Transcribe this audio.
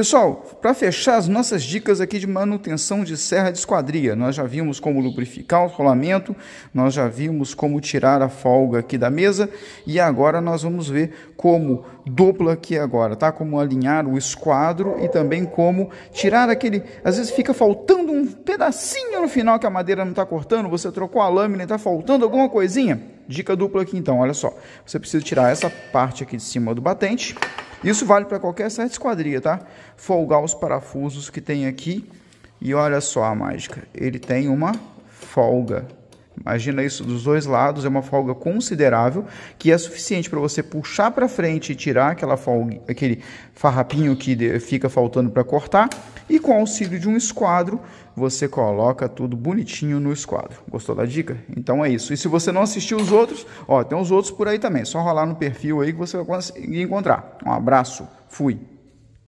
Pessoal, para fechar as nossas dicas aqui de manutenção de serra de esquadria, nós já vimos como lubrificar o rolamento, nós já vimos como tirar a folga aqui da mesa e agora nós vamos ver como dupla aqui agora, tá? Como alinhar o esquadro e também como tirar aquele, às vezes fica faltando um pedacinho no final que a madeira não está cortando, você trocou a lâmina e está faltando alguma coisinha. Dica dupla aqui então, olha só. Você precisa tirar essa parte aqui de cima do batente. Isso vale para qualquer certa esquadria, tá? Folgar os parafusos que tem aqui. E olha só a mágica. Ele tem uma folga. Imagina isso dos dois lados, é uma folga considerável que é suficiente para você puxar para frente e tirar aquela folga, aquele farrapinho que fica faltando para cortar e com auxílio de um esquadro você coloca tudo bonitinho no esquadro. Gostou da dica? Então é isso. E se você não assistiu os outros, ó, tem os outros por aí também. É só rolar no perfil aí que você vai conseguir encontrar. Um abraço, fui.